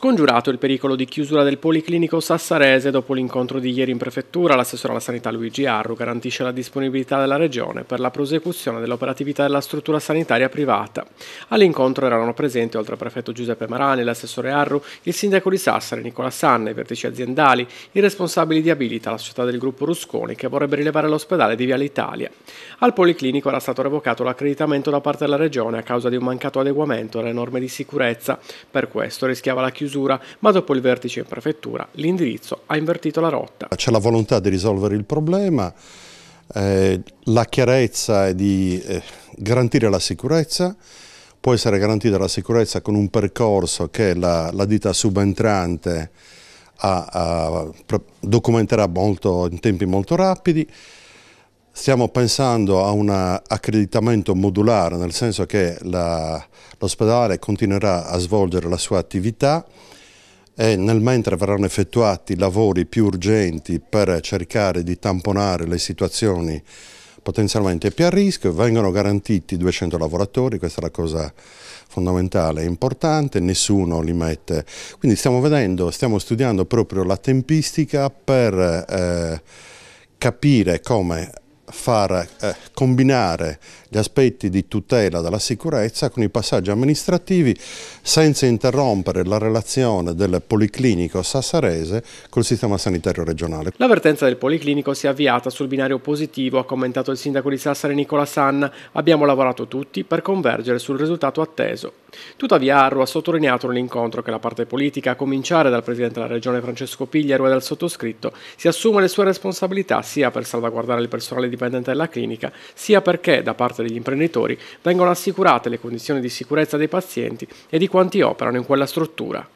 Scongiurato il pericolo di chiusura del Policlinico Sassarese dopo l'incontro di ieri in prefettura, l'assessore alla sanità Luigi Arru garantisce la disponibilità della Regione per la prosecuzione dell'operatività della struttura sanitaria privata. All'incontro erano presenti, oltre al prefetto Giuseppe Marani, l'assessore Arru, il sindaco di Sassari Nicola Sanna, i vertici aziendali, i responsabili di Abilita, la società del gruppo Rusconi, che vorrebbe rilevare l'ospedale di Viale Italia. Al Policlinico era stato revocato l'accreditamento da parte della Regione a causa di un mancato adeguamento alle norme di sicurezza. Per questo rischiava la chiusura chiusura, ma dopo il vertice in prefettura l'indirizzo ha invertito la rotta. C'è la volontà di risolvere il problema, eh, la chiarezza è di eh, garantire la sicurezza, può essere garantita la sicurezza con un percorso che la, la ditta subentrante a, a, documenterà molto, in tempi molto rapidi, Stiamo pensando a un accreditamento modulare, nel senso che l'ospedale continuerà a svolgere la sua attività e nel mentre verranno effettuati lavori più urgenti per cercare di tamponare le situazioni potenzialmente più a rischio, vengono garantiti 200 lavoratori, questa è la cosa fondamentale e importante, nessuno li mette. Quindi stiamo vedendo, stiamo studiando proprio la tempistica per eh, capire come far eh, combinare gli aspetti di tutela della sicurezza con i passaggi amministrativi senza interrompere la relazione del Policlinico sassarese col sistema sanitario regionale. L'avvertenza del Policlinico si è avviata sul binario positivo, ha commentato il sindaco di Sassari Nicola Sanna. Abbiamo lavorato tutti per convergere sul risultato atteso. Tuttavia Arru ha sottolineato nell'incontro che la parte politica, a cominciare dal presidente della regione Francesco Pigliaro e dal sottoscritto, si assume le sue responsabilità sia per salvaguardare il personale dipendente della clinica, sia perché da parte degli imprenditori vengono assicurate le condizioni di sicurezza dei pazienti e di quanti operano in quella struttura.